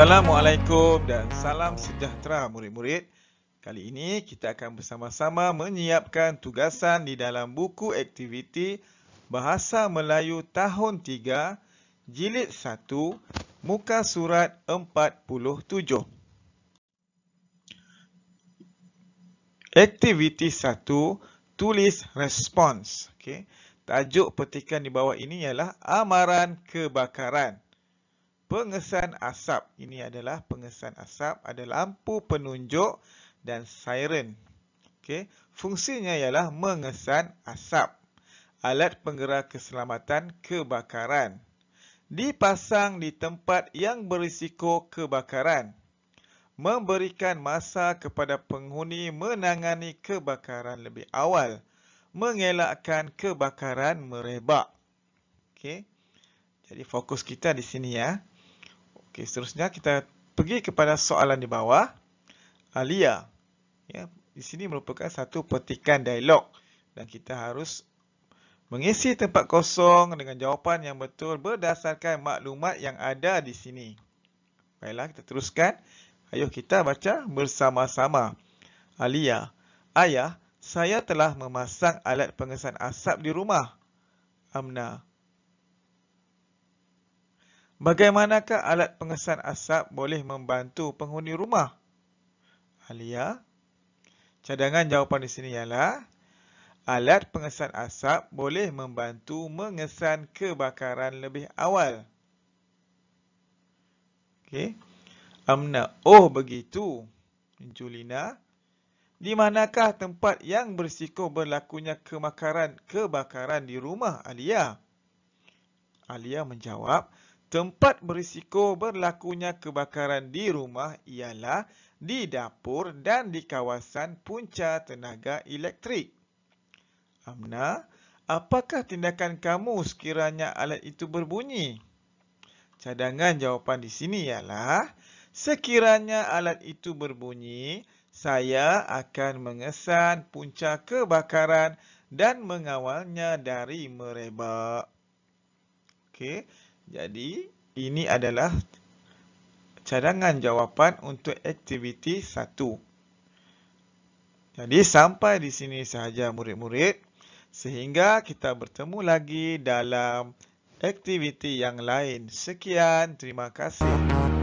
Assalamualaikum dan salam sejahtera murid-murid. Kali ini kita akan bersama-sama menyiapkan tugasan di dalam buku aktiviti Bahasa Melayu tahun 3 jilid 1 muka surat 47. Aktiviti 1 tulis respons. Okey. Tajuk petikan di bawah ini ialah amaran kebakaran pengesan asap. Ini adalah pengesan asap, ada lampu penunjuk dan siren. Okay, fungsinya ialah mengesan asap. Alat penggerak keselamatan kebakaran. Dipasang di tempat yang berisiko kebakaran. Memberikan masa kepada penghuni menangani kebakaran lebih awal. Mengelakkan kebakaran merebak. Okay, Jadi fokus kita di sini ya. Okey, seterusnya kita pergi kepada soalan di bawah. Alia. Ya, di sini merupakan satu petikan dialog dan kita harus mengisi tempat kosong dengan jawapan yang betul berdasarkan maklumat yang ada di sini. Baiklah, kita teruskan. Ayuh kita baca bersama-sama. Alia. Ayah, saya telah memasang alat pengesan asap di rumah. Amna. Bagaimanakah alat pengesan asap boleh membantu penghuni rumah? Alia, cadangan jawapan di sini ialah alat pengesan asap boleh membantu mengesan kebakaran lebih awal. Okey. Amna, oh begitu. Julina, di manakah tempat yang berisiko berlakunya kemakaran kebakaran di rumah Alia? Alia menjawab, tempat berisiko berlakunya kebakaran di rumah ialah di dapur dan di kawasan punca tenaga elektrik. Amna, apakah tindakan kamu sekiranya alat itu berbunyi? Cadangan jawapan di sini ialah, sekiranya alat itu berbunyi, saya akan mengesan punca kebakaran dan mengawalnya dari merebak. Okay. Jadi, ini adalah cadangan jawapan untuk aktiviti 1. Jadi, sampai di sini sahaja murid-murid. Sehingga kita bertemu lagi dalam aktiviti yang lain. Sekian, terima kasih.